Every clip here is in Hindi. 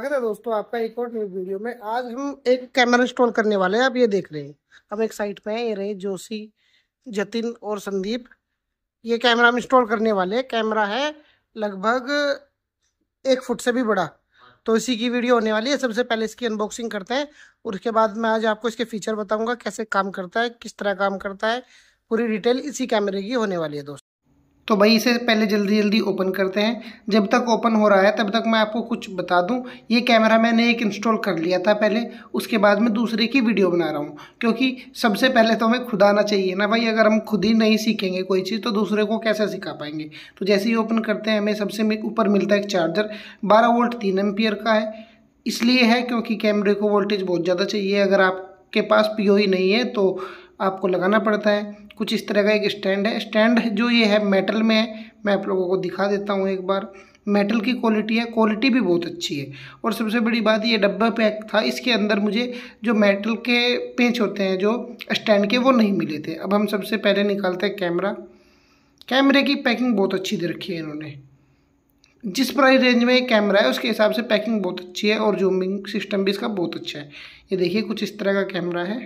स्वागत है दोस्तों आपका एक और न्यू वीडियो में आज हम एक कैमरा इंस्टॉल करने वाले हैं आप ये देख रहे हैं हम एक साइट पे हैं ये रहे जोशी जतिन और संदीप ये कैमरा हम इंस्टॉल करने वाले हैं कैमरा है लगभग एक फुट से भी बड़ा तो इसी की वीडियो होने वाली है सबसे पहले इसकी अनबॉक्सिंग करते हैं और उसके बाद मैं आज आपको इसके फीचर बताऊँगा कैसे काम करता है किस तरह काम करता है पूरी डिटेल इसी कैमरे की होने वाली है दोस्तों तो भाई इसे पहले जल्दी जल्दी ओपन करते हैं जब तक ओपन हो रहा है तब तक मैं आपको कुछ बता दूं ये कैमरा मैंने एक इंस्टॉल कर लिया था पहले उसके बाद में दूसरे की वीडियो बना रहा हूँ क्योंकि सबसे पहले तो हमें खुद आना चाहिए ना भाई अगर हम खुद ही नहीं सीखेंगे कोई चीज़ तो दूसरे को कैसे सिखा पाएंगे तो जैसे ही ओपन करते हैं हमें सबसे ऊपर मिलता है एक चार्जर बारह वोल्ट तीन एम का है इसलिए है क्योंकि कैमरे को वोल्टेज बहुत ज़्यादा चाहिए अगर आपके पास पी e नहीं है तो आपको लगाना पड़ता है कुछ इस तरह का एक स्टैंड है स्टैंड जो ये है मेटल में है मैं आप लोगों को दिखा देता हूँ एक बार मेटल की क्वालिटी है क्वालिटी भी बहुत अच्छी है और सबसे बड़ी बात ये डब्बा पैक था इसके अंदर मुझे जो मेटल के पेंच होते हैं जो स्टैंड के वो नहीं मिले थे अब हम सबसे पहले निकालते हैं कैमरा कैमरे की पैकिंग बहुत अच्छी दे रखी है इन्होंने जिस प्राइस रेंज में कैमरा है उसके हिसाब से पैकिंग बहुत अच्छी है और जूमिंग सिस्टम भी इसका बहुत अच्छा है ये देखिए कुछ इस तरह का कैमरा है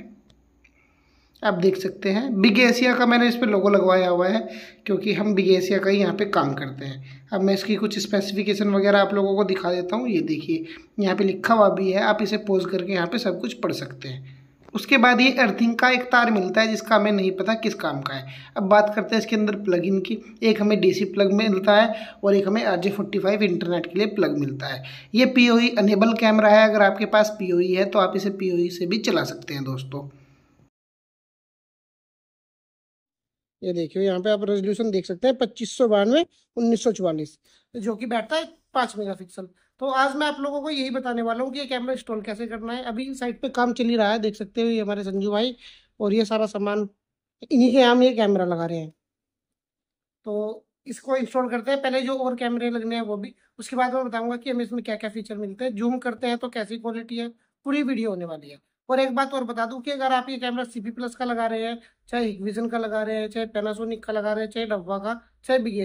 आप देख सकते हैं बिग एशिया का मैंने इस पर लोगो लगवाया हुआ है क्योंकि हम बिग एशिया का ही यहाँ पे काम करते हैं अब मैं इसकी कुछ स्पेसिफिकेशन वगैरह आप लोगों को दिखा देता हूँ ये देखिए यहाँ पे लिखा हुआ भी है आप इसे पोज करके यहाँ पे सब कुछ पढ़ सकते हैं उसके बाद ये अर्थिंग का एक तार मिलता है जिसका हमें नहीं पता किस काम का है अब बात करते हैं इसके अंदर प्लग इन की एक हमें डीसी प्लग मिलता है और एक हमें R J forty five internet के लिए प्लग मिलता है ये पी अनेबल कैमरा है अगर आपके पास पी e है तो आप इसे पी e से भी चला सकते हैं दोस्तों ये देखिए यहाँ पे आप रेजोल्यूशन देख सकते हैं पच्चीस सौ बानवे उन्नीस सौ चौवालीस जो कि बैठता है पाँच मेगापिक्सल तो आज मैं आप लोगों को यही बताने वाला हूँ कि ये कैमरा इंस्टॉल कैसे करना है अभी साइट पे काम चल ही रहा है देख सकते हो ये हमारे संजू भाई और ये सारा सामान इन्हीं के हम ये कैमरा लगा रहे हैं तो इसको इंस्टॉल करते हैं पहले जो और कैमरे लगने हैं वो भी उसके बाद मैं बताऊंगा कि हमें इसमें क्या क्या फीचर मिलते हैं जूम करते हैं तो कैसी क्वालिटी है पूरी वीडियो होने वाली है और एक बात और बता दूं कि अगर आप ये कैमरा सी प्लस का लगा रहे हैं चाहे हिगविजन का लगा रहे हैं चाहे पैनासोनिक का लगा रहे हैं चाहे डब्बा का चाहे बी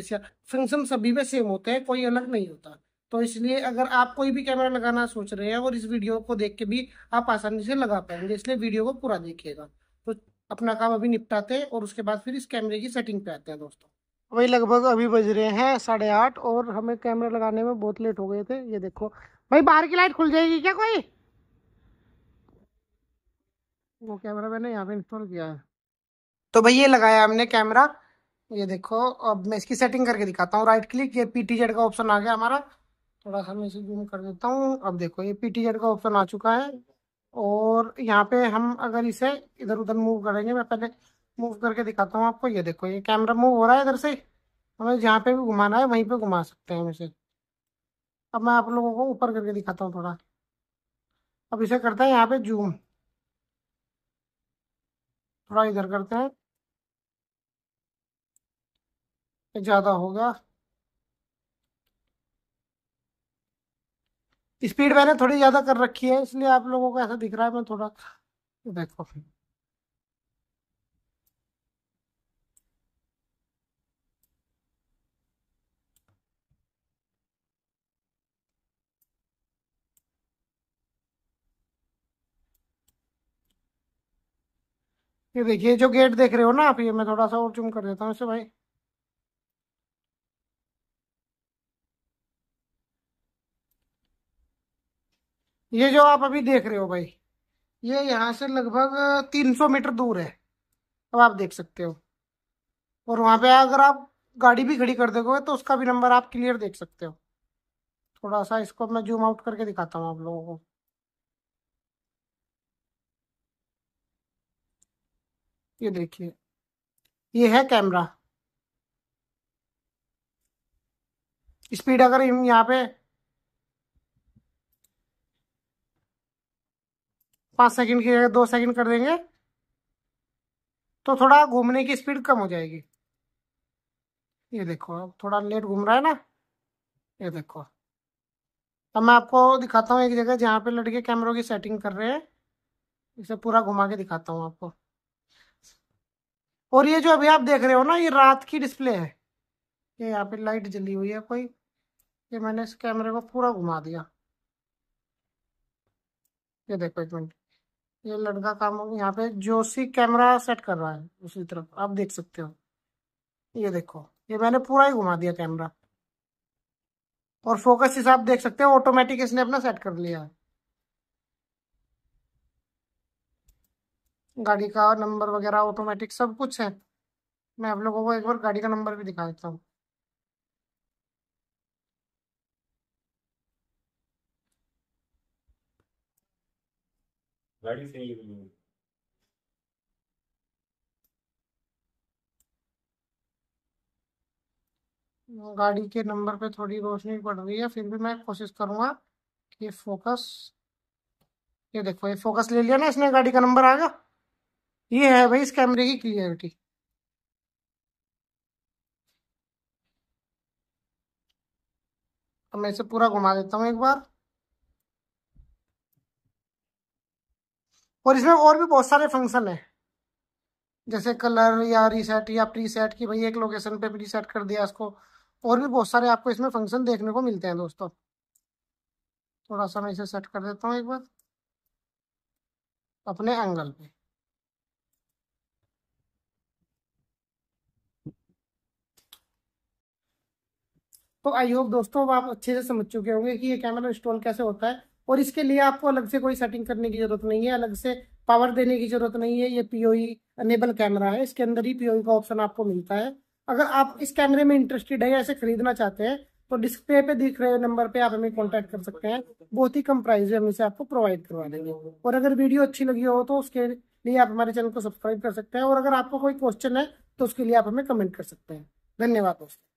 फंक्शन सभी में सेम होते हैं कोई अलग नहीं होता तो इसलिए अगर आप कोई भी कैमरा लगाना सोच रहे हैं और इस वीडियो को देख के भी आप आसानी से लगा पाएंगे इसलिए वीडियो को पूरा देखिएगा तो अपना काम अभी निपटाते हैं और उसके बाद फिर इस कैमरे की सेटिंग पे आते हैं दोस्तों वही लगभग अभी बज रहे हैं साढ़े आठ और हमें कैमरा लगाने में बहुत लेट हो गए थे ये देखो भाई बाहर की लाइट खुल जाएगी क्या कोई वो कैमरा मैंने यहाँ पे इंस्टॉल किया है तो भाई ये लगाया हमने कैमरा ये देखो अब मैं इसकी सेटिंग करके दिखाता हूँ राइट क्लिक ये पी टी जेड का ऑप्शन आ गया हमारा थोड़ा सा मैं इसे जूम कर देता हूँ अब देखो ये पी टी जेड का ऑप्शन आ चुका है और यहाँ पे हम अगर इसे इधर उधर मूव करेंगे मैं पहले मूव करके दिखाता हूँ आपको ये देखो ये कैमरा मूव हो रहा है इधर से हमें जहाँ पे भी घुमाना है वहीं पर घुमा सकते हैं हम इसे अब मैं आप लोगों को ऊपर करके दिखाता हूँ थोड़ा अब इसे करता है यहाँ पे जूम थोड़ा इधर करते हैं ज़्यादा होगा स्पीड मैंने थोड़ी ज़्यादा कर रखी है इसलिए आप लोगों को ऐसा दिख रहा है मैं थोड़ा देखो ये देखिए जो गेट देख रहे हो ना आप ये मैं थोड़ा सा और जूम कर देता हूँ इसे भाई ये जो आप अभी देख रहे हो भाई ये यहाँ से लगभग 300 मीटर दूर है अब आप देख सकते हो और वहाँ पे अगर आप गाड़ी भी खड़ी कर दोगे तो उसका भी नंबर आप क्लियर देख सकते हो थोड़ा सा इसको मैं जूम आउट करके दिखाता हूँ आप लोगों को ये देखिए ये है कैमरा स्पीड अगर हम यहाँ पे पांच सेकंड की जगह दो सेकंड कर देंगे तो थोड़ा घूमने की स्पीड कम हो जाएगी ये देखो अब थोड़ा लेट घूम रहा है ना ये देखो अब मैं आपको दिखाता हूँ एक जगह जहाँ पे लड़के कैमरों की सेटिंग कर रहे हैं इसे पूरा घुमा के दिखाता हूँ आपको और ये जो अभी आप देख रहे हो ना ये रात की डिस्प्ले है ये यहाँ पे लाइट जली हुई है कोई ये मैंने इस कैमरे को पूरा घुमा दिया ये देखो एक मिनट ये लड़का काम यहाँ पे जोशी कैमरा सेट कर रहा है उसी तरफ आप देख सकते हो ये देखो ये मैंने पूरा ही घुमा दिया कैमरा और फोकस इसे आप देख सकते हो ऑटोमेटिक इसने अपना सेट कर लिया है गाड़ी का नंबर वगैरह ऑटोमेटिक सब कुछ है मैं आप लोगों को एक बार गाड़ी का नंबर भी दिखा देता हूँ गाड़ी के नंबर पे थोड़ी रोशनी पड़ रही है फिर भी मैं कोशिश करूंगा कि फोकस ये देखो ये फोकस ले लिया ना इसने गाड़ी का नंबर आ गया ये है भाई इस कैमरे की क्लियरिटी तो मैं इसे पूरा घुमा देता हूँ एक बार और इसमें और भी बहुत सारे फंक्शन है जैसे कलर या रीसेट या प्रीसेट की भाई एक लोकेशन पे रीसेट कर दिया इसको और भी बहुत सारे आपको इसमें फंक्शन देखने को मिलते हैं दोस्तों थोड़ा सा मैं इसे सेट कर देता हूँ एक बार अपने एंगल पे तो आई होप दोस्तों आप अच्छे से समझ चुके होंगे कि ये कैमरा इंस्टॉल कैसे होता है और इसके लिए आपको अलग से कोई सेटिंग करने की जरूरत नहीं है अलग से पावर देने की जरूरत नहीं है ये पीओई अनेबल कैमरा है इसके अंदर ही पीओई e का ऑप्शन आपको मिलता है अगर आप इस कैमरे में इंटरेस्टेड है या इसे खरीदना चाहते हैं तो डिस्प्ले पे दिख रहे नंबर पे आप हमें कॉन्टेक्ट कर सकते हैं बहुत ही कम प्राइस में हम इसे आपको प्रोवाइड करवा देंगे और अगर वीडियो अच्छी लगी हो तो उसके लिए आप हमारे चैनल को सब्सक्राइब कर सकते हैं और अगर आपको कोई क्वेश्चन है तो उसके लिए आप हमें कमेंट कर सकते हैं धन्यवाद दोस्तों